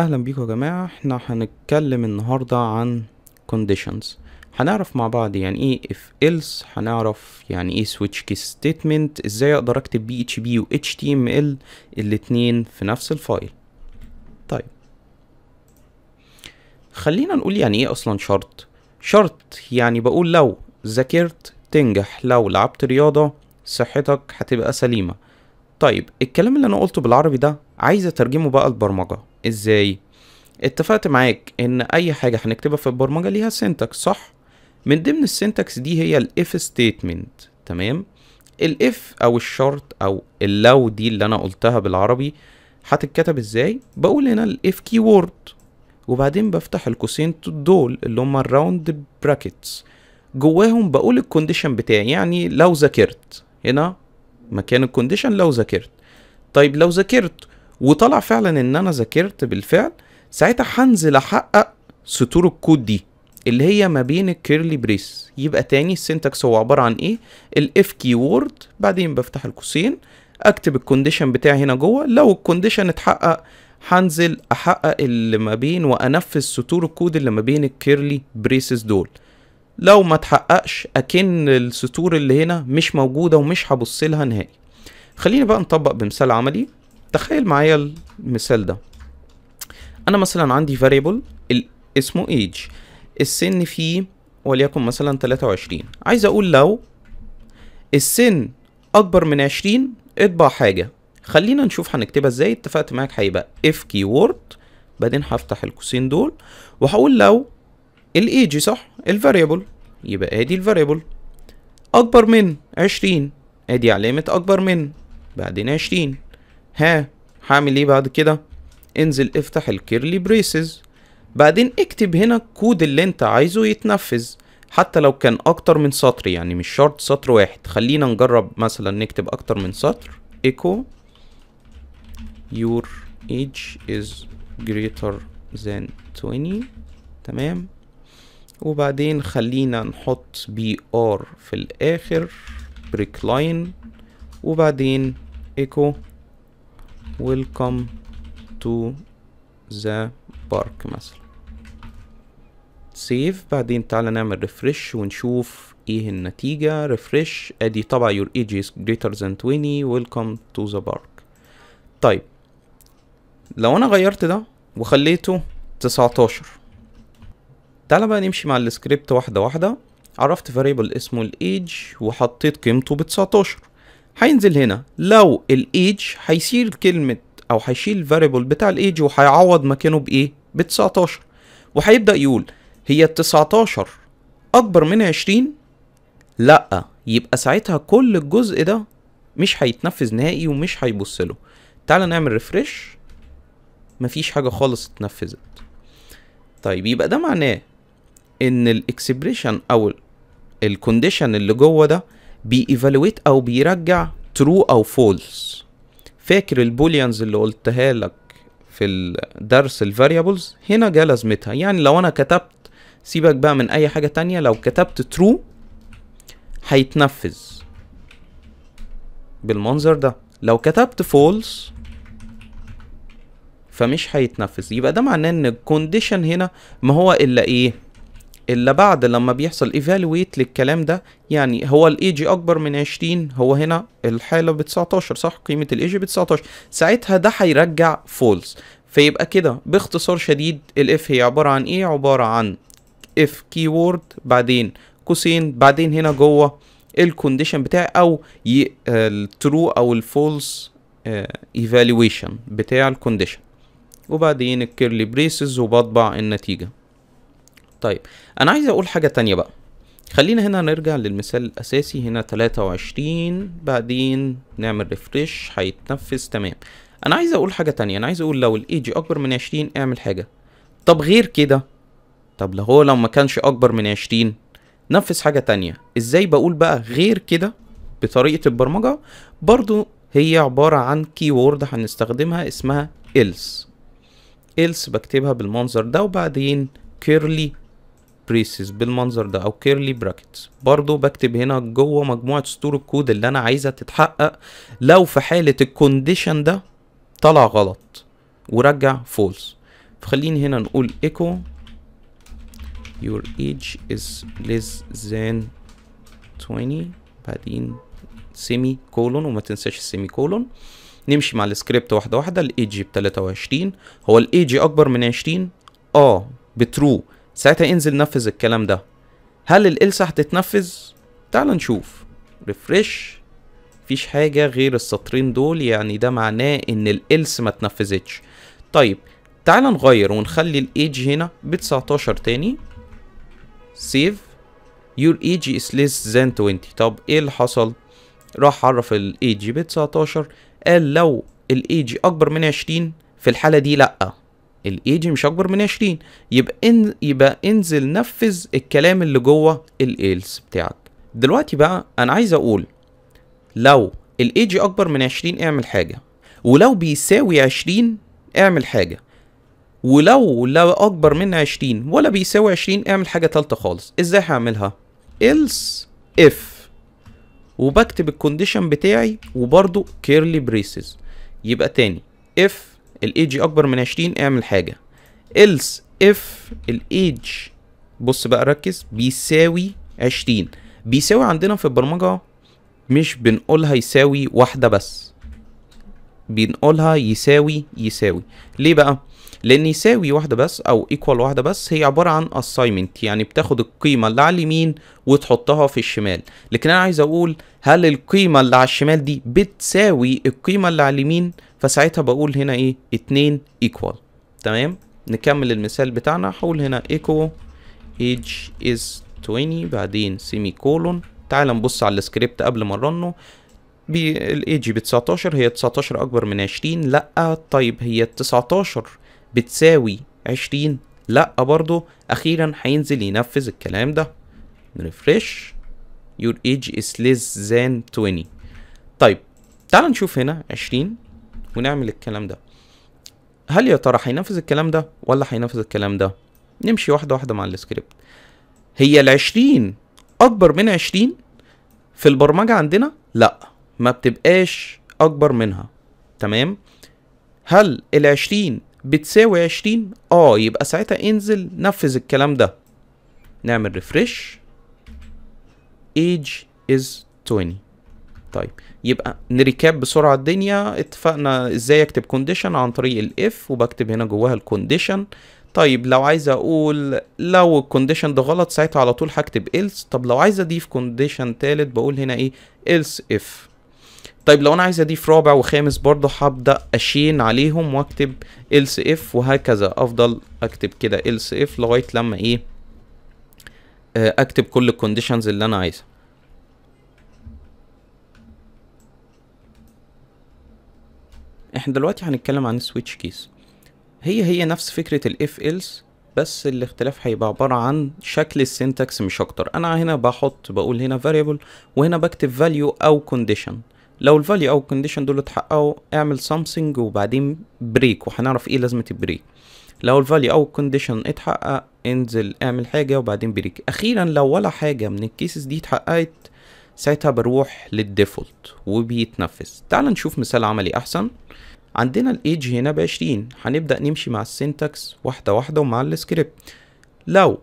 اهلا بيكم يا جماعه احنا هنتكلم النهارده عن conditions هنعرف مع بعض يعني ايه if else هنعرف يعني ايه switch case statement ازاي اقدر اكتب بي اتش بي و اتش تي ام ال الاتنين في نفس الفايل طيب خلينا نقول يعني ايه اصلا شرط شرط يعني بقول لو ذاكرت تنجح لو لعبت رياضه صحتك هتبقى سليمه طيب الكلام اللي انا قلته بالعربي ده عايز اترجمه بقى البرمجه ازاي اتفقت معاك ان اي حاجه هنكتبها في البرمجه ليها سينتاكس صح من ضمن السينتاكس دي هي الاف ستيتمنت تمام الاف او الشرط او اللو دي اللي انا قلتها بالعربي هتتكتب ازاي بقول هنا الاف كي وورد وبعدين بفتح القوسين دول اللي هم الراوند براكتس جواهم بقول الكونديشن بتاعي يعني لو ذاكرت هنا مكان الكونديشن لو ذاكرت طيب لو ذاكرت وطلع فعلا ان انا ذاكرت بالفعل ساعتها هنزل احقق سطور الكود دي اللي هي ما بين الكيرلي بريس يبقى تاني السنتكس هو عباره عن ايه الاف كي وورد بعدين بفتح القوسين اكتب الكونديشن بتاعي هنا جوه لو الكونديشن اتحقق هنزل احقق اللي ما بين وانفذ سطور الكود اللي ما بين الكيرلي بريسز دول لو ما اتحققش اكن السطور اللي هنا مش موجوده ومش هبص لها نهائي خلينا بقى نطبق بمثال عملي تخيل معايا المثال ده انا مثلا عندي فاريبل اسمه ايج السن فيه وليكن مثلا 23 عايز اقول لو السن اكبر من 20 اطبع حاجه خلينا نشوف هنكتبها ازاي اتفقت معاك هيبقى اف كي وورد بعدين هفتح القوسين دول وهقول لو الايج صح الفاريبل يبقى ادي الفاريبل اكبر من 20 ادي علامه اكبر من بعدين 20 ها هعمل ايه بعد كده انزل افتح الكيرلي بريسز بعدين اكتب هنا الكود اللي انت عايزه يتنفذ حتى لو كان اكتر من سطر يعني مش شرط سطر واحد خلينا نجرب مثلا نكتب اكتر من سطر echo your age is greater than 20 تمام وبعدين خلينا نحط br في الاخر line وبعدين echo ويلكم تو ذا بارك مثلا سيف بعدين تعالى نعمل ريفرش ونشوف ايه النتيجة ريفرش ادي طبعا your age is greater than 20 welcome to the park طيب لو انا غيرت ده وخليته 19 تعالى بقى نمشي مع السكريبت واحدة واحدة عرفت فاريبل اسمه الايج وحطيت قيمته ب 19 هينزل هنا لو الايج هيشيل كلمه او هيشيل الفاريبل بتاع الايج وهيعوض مكانه بايه ب 19 إيه؟ وهيبدا يقول هي ال 19 اكبر من 20 لا يبقى ساعتها كل الجزء ده مش هيتنفذ نهائي ومش هيبص له تعالى نعمل ريفرش مفيش حاجه خالص اتنفذت طيب يبقى ده معناه ان الاكسبريشن او الكونديشن اللي جوه ده بيفالويت او بيرجع ترو او فولس فاكر البوليانز اللي قلتها لك في الدرس الفاريابلز هنا جه لازمتها يعني لو انا كتبت سيبك بقى من اي حاجة تانية لو كتبت ترو هيتنفذ بالمنظر ده لو كتبت فولس فمش هيتنفذ يبقى ده معناه ان الكونديشن هنا ما هو الا ايه الا بعد لما بيحصل ايفالويت للكلام ده يعني هو الاي جي اكبر من 20 هو هنا الحاله ب 19 صح قيمه الاي جي ب 19 ساعتها ده هيرجع فولس فيبقى كده باختصار شديد الاف هي عباره عن ايه عباره عن اف كيورد بعدين قوسين بعدين هنا جوه الكونديشن بتاعي او الترو او الفولس ايفالويشن آه، بتاع الكونديشن وبعدين الكيرلي بريسز وبطبع النتيجه طيب انا عايز اقول حاجه تانية بقى خلينا هنا نرجع للمثال الاساسي هنا 23 بعدين نعمل ريفرش هيتنفذ تمام انا عايز اقول حاجه تانية انا عايز اقول لو جي اكبر من 20 اعمل حاجه طب غير كده طب لو هو لو ما كانش اكبر من 20 نفذ حاجه تانية ازاي بقول بقى غير كده بطريقه البرمجه برضو هي عباره عن كيورد هنستخدمها اسمها else else بكتبها بالمنظر ده وبعدين كيرلي بريسز بالمنظر ده او كيرلي براكتس برضو بكتب هنا جوه مجموعه سطور الكود اللي انا عايزها تتحقق لو في حاله الكونديشن ده طلع غلط ورجع فولس فخليني هنا نقول ايكو your age is less than 20 بعدين سيمي كولون وما تنساش السيمي كولون نمشي مع السكريبت واحده واحده الايج ب 23 هو الايج اكبر من 20 اه بترو ساعتها انزل نفذ الكلام ده هل الإلسة هتتنفذ؟ تعال نشوف ريفرش مفيش حاجة غير السطرين دول يعني ده معناه إن الإلس ما تنفذتش طيب تعال نغير ونخلي الإيج هنا ب 19 تاني سيف يور ايج is less than 20 طب ايه اللي حصل؟ راح عرف الايج ب 19 قال لو الايج اكبر من 20 في الحالة دي لأ الايدي مش اكبر من 20 يبقى إن يبقى انزل نفذ الكلام اللي جوه الايلس بتاعك دلوقتي بقى انا عايز اقول لو الايدي اكبر من 20 اعمل حاجه ولو بيساوي 20 اعمل حاجه ولو لو اكبر من 20 ولا بيساوي 20 اعمل حاجه ثالثه خالص ازاي هعملها إلس اف وبكتب الكونديشن بتاعي وبرده كيرلي بريسز يبقى تاني اف الايدج اكبر من 20 اعمل حاجه else if الايدج بص بقى ركز بيساوي 20 بيساوي عندنا في البرمجه مش بنقولها يساوي واحده بس بنقولها يساوي يساوي ليه بقى لان يساوي واحده بس او ايكوال واحده بس هي عباره عن اساينمنت يعني بتاخد القيمه اللي على اليمين وتحطها في الشمال لكن انا عايز اقول هل القيمه اللي على الشمال دي بتساوي القيمه اللي على اليمين فساعتها بقول هنا ايه 2 ايكوال تمام نكمل المثال بتاعنا هقول هنا ايكو ايج از 20 بعدين سيمي كولون تعال نبص على السكريبت قبل ما نرنه جي ب 19 هي 19 اكبر من 20 لا طيب هي 19 بتساوي 20 لا برضه اخيرا هينزل ينفذ الكلام ده نرفرش your age is less than 20 طيب تعال نشوف هنا 20 ونعمل الكلام ده هل يا ترى هينفذ الكلام ده ولا هينفذ الكلام ده نمشي واحده واحده مع السكريبت هي ال20 اكبر من 20 في البرمجه عندنا لا ما بتبقاش اكبر منها تمام هل ال20 بتساوي 20 اه يبقى ساعتها انزل نفذ الكلام ده نعمل ريفرش age is 20 طيب يبقى نريكاب بسرعه الدنيا اتفقنا ازاي اكتب كونديشن عن طريق الاف وبكتب هنا جواها الكونديشن طيب لو عايز اقول لو الكونديشن ده غلط ساعتها على طول هكتب else طب لو عايز اضيف كونديشن تالت بقول هنا ايه else if طيب لو انا عايز اضيف رابع وخامس برضو هبدا اشين عليهم واكتب الس اف وهكذا افضل اكتب كده الس اف لغايه لما ايه آه، اكتب كل الكونديشنز اللي انا عايزها احنا دلوقتي هنتكلم عن السويتش كيس هي هي نفس فكرة الاف الس بس الاختلاف هيبقى عبارة عن شكل السنتكس مش اكتر انا هنا بحط بقول هنا variable وهنا بكتب value او condition لو الفاليو او الكونديشن دول اتحققوا اعمل سامثينج وبعدين بريك وهنعرف ايه لازمه البريك لو الفاليو او الكونديشن اتحقق انزل اعمل حاجه وبعدين بريك اخيرا لو ولا حاجه من الكيسز دي اتحققت ساعتها بروح للديفولت وبيتنفذ تعال نشوف مثال عملي احسن عندنا الايدج هنا ب 20 هنبدأ نمشي مع السنتكس واحدة واحدة ومع السكريبت لو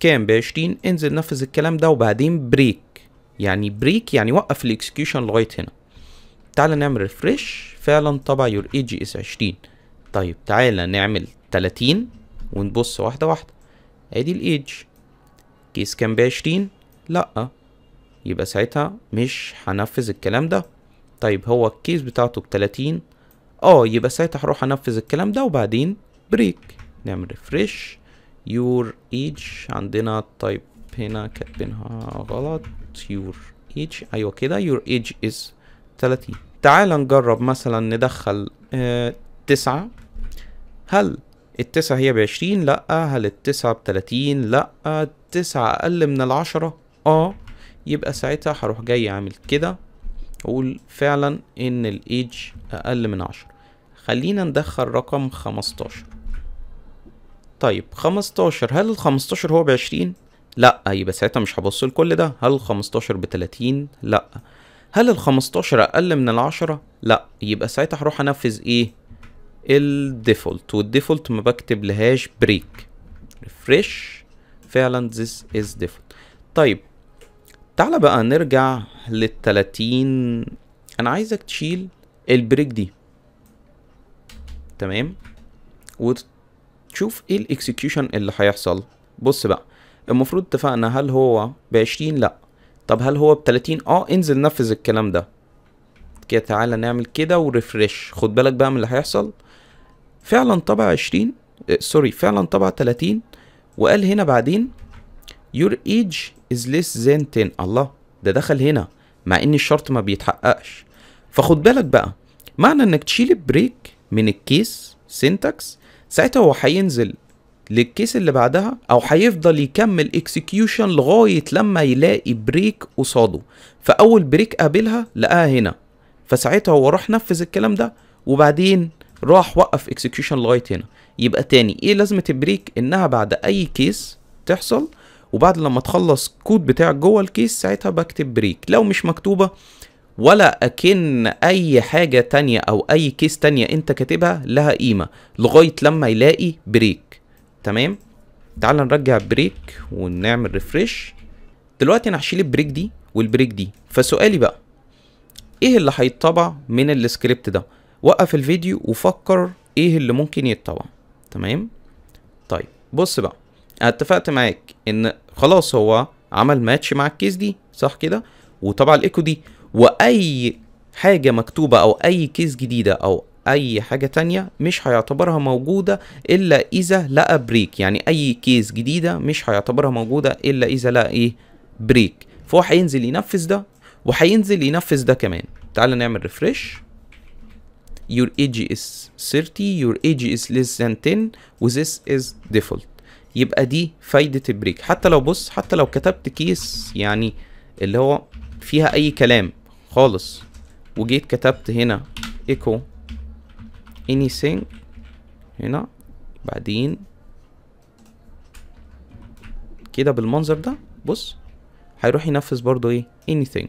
كان ب 20 انزل نفذ الكلام ده وبعدين بريك يعني بريك يعني وقف الاكسكيوشن لغاية هنا تعالى نعمل ريفرش فعلا طبع يور اي جي اس 20 طيب تعالى نعمل 30 ونبص واحده واحده ادي الايدج كيس كان ب 20 لا يبقى ساعتها مش هنفذ الكلام ده طيب هو الكيس بتاعته ب 30 اه يبقى ساعتها هروح انفذ الكلام ده وبعدين بريك نعمل ريفرش يور ايدج عندنا طيب هنا كاتبينها غلط يور ايدج ايوه كده يور ايدج از 30 تعال نجرب مثلا ندخل آه، تسعة هل التسعة هي بعشرين لأ هل التسعة بتلاتين لأ التسعة أقل من العشرة اه يبقى ساعتها هروح جاي عامل كده أقول فعلا إن الإيدج أقل من عشرة خلينا ندخل رقم خمستاشر طيب خمستاشر هل الخمستاشر هو بعشرين؟ لأ يبقى ساعتها مش هبص لكل ده هل الخمستاشر بتلاتين؟ لأ هل ال 15 اقل من العشرة لا يبقى ساعتها هروح انفذ ايه الديفولت والديفولت ما بكتب لهاش بريك ريفريش فعلا this is default طيب تعالى بقى نرجع لل 30 انا عايزك تشيل البريك دي تمام وتشوف ايه الاكسكيوشن اللي هيحصل بص بقى المفروض اتفقنا هل هو بعشرين لا طب هل هو ب 30 اه انزل نفذ الكلام ده كده تعالى نعمل كده وريفرش خد بالك بقى من اللي هيحصل فعلا طبع 20 آه، سوري فعلا طبع 30 وقال هنا بعدين your age is less than 10 الله ده دخل هنا مع ان الشرط ما بيتحققش فخد بالك بقى معنى انك تشيل بريك من الكيس سينتاكس ساعتها هو هينزل للكيس اللي بعدها او هيفضل يكمل اكسكيوشن لغايه لما يلاقي بريك قصاده فاول بريك قابلها لقاها هنا فساعتها هو راح نفذ الكلام ده وبعدين راح وقف اكسكيوشن لغايه هنا يبقى تاني ايه لازمه البريك انها بعد اي كيس تحصل وبعد لما تخلص كود بتاعك جوه الكيس ساعتها بكتب بريك لو مش مكتوبه ولا اكن اي حاجه تانية او اي كيس تانية انت كاتبها لها قيمه لغايه لما يلاقي بريك تمام تعال نرجع بريك ونعمل ريفرش دلوقتي انا هشيل البريك دي والبريك دي فسؤالي بقى ايه اللي هيتطبع من السكريبت ده وقف الفيديو وفكر ايه اللي ممكن يتطبع تمام طيب بص بقى اتفقت معاك ان خلاص هو عمل ماتش مع الكيس دي صح كده وطبع الايكو دي واي حاجه مكتوبه او اي كيس جديده او اي حاجة تانية مش هيعتبرها موجودة الا اذا لقى بريك يعني اي كيس جديدة مش هيعتبرها موجودة الا اذا لقى ايه بريك فهو هينزل ينفذ ده وهينزل ينفذ ده كمان تعال نعمل ريفرش your age is 30 your age is less than 10 و this is default يبقى دي فايدة البريك حتى لو بص حتى لو كتبت كيس يعني اللي هو فيها اي كلام خالص وجيت كتبت هنا ايكو anything هنا بعدين كده بالمنظر ده بص هيروح ينفذ برضو ايه anything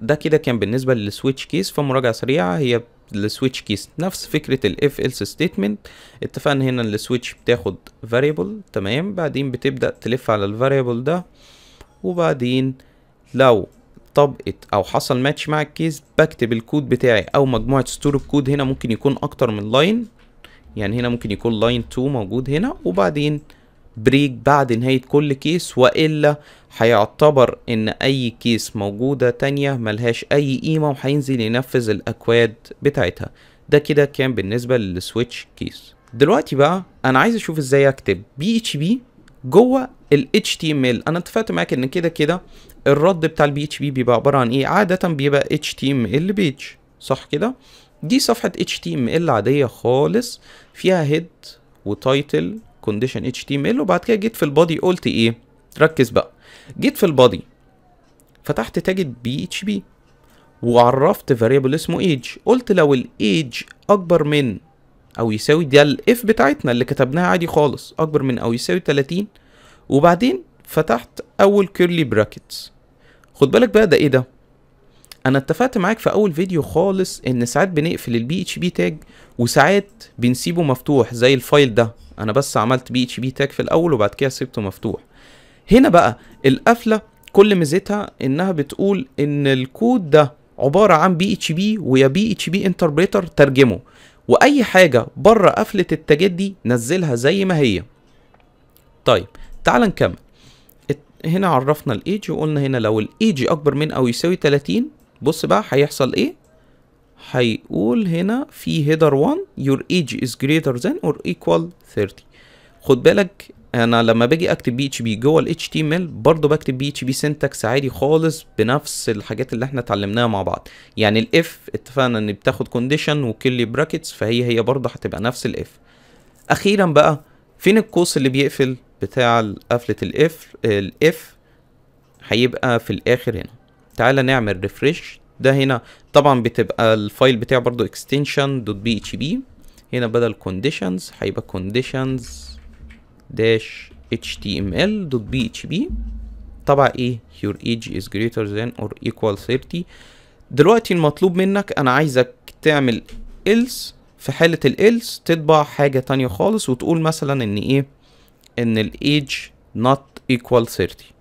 ده كده كان بالنسبة للسويتش كيس فمراجعة سريعة هي السويتش كيس نفس فكرة الاف else statement اتفقنا هنا السويتش بتاخد variable تمام بعدين بتبدأ تلف على ال variable ده وبعدين لو طبقت او حصل ماتش مع الكيس بكتب الكود بتاعي او مجموعه ستور الكود هنا ممكن يكون اكتر من لاين يعني هنا ممكن يكون لاين 2 موجود هنا وبعدين بريك بعد نهاية كل كيس وإلا هيعتبر إن أي كيس موجودة تانية ملهاش أي قيمة وهينزل ينفذ الأكواد بتاعتها ده كده كان بالنسبة للسويتش كيس دلوقتي بقى أنا عايز أشوف إزاي أكتب بي اتش بي جوه ال HTML أنا اتفقت معاك إن كده كده الرد بتاع البي اتش بي بيبقى عباره عن ايه عاده بيبقى اتش تي ام ال بيج صح كده دي صفحه اتش تي ام ال عاديه خالص فيها هيد وتايتل كونديشن اتش تي ام ال وبعد كده جيت في البادي قلت ايه ركز بقى جيت في البادي فتحت تاج بي اتش بي وعرفت فاريبل اسمه ايج قلت لو الايج اكبر من او يساوي ده الاف بتاعتنا اللي كتبناها عادي خالص اكبر من او يساوي 30 وبعدين فتحت اول كيرلي براكتس خد بالك بقى ده ايه ده انا اتفقت معاك في اول فيديو خالص ان ساعات بنقفل البي اتش بي تاج وساعات بنسيبه مفتوح زي الفايل ده انا بس عملت بي اتش بي تاج في الاول وبعد كده سيبته مفتوح هنا بقى القفله كل ميزتها انها بتقول ان الكود ده عباره عن بي اتش بي ويا بي اتش بي انتربريتر ترجمه واي حاجه بره قفله التاجات دي نزلها زي ما هي طيب تعال نكمل هنا عرفنا الايج وقلنا هنا لو الايج اكبر من او يساوي 30 بص بقى هيحصل ايه هيقول هنا في هيدر 1 your age is greater than or equal 30 خد بالك انا لما باجي اكتب بي اتش بي جوه ال HTML برضه بكتب بي اتش بي سنتكس عادي خالص بنفس الحاجات اللي احنا اتعلمناها مع بعض يعني الاف اتفقنا ان بتاخد كونديشن وكلي براكتس فهي هي برضه هتبقى نفس الاف اخيرا بقى فين القوس اللي بيقفل بتاع قفلة الاف الاف هيبقى في الاخر هنا تعالى نعمل ريفرش ده هنا طبعا بتبقى الفايل بتاع برضو اكستنشن دوت بي اتش بي هنا بدل conditions هيبقى conditions dash html دوت بي اتش بي طبعا ايه your age is greater than or equal 30 دلوقتي المطلوب منك انا عايزك تعمل else في حالة الالس تطبع حاجة تانية خالص وتقول مثلا ان ايه ان الايج not equal 30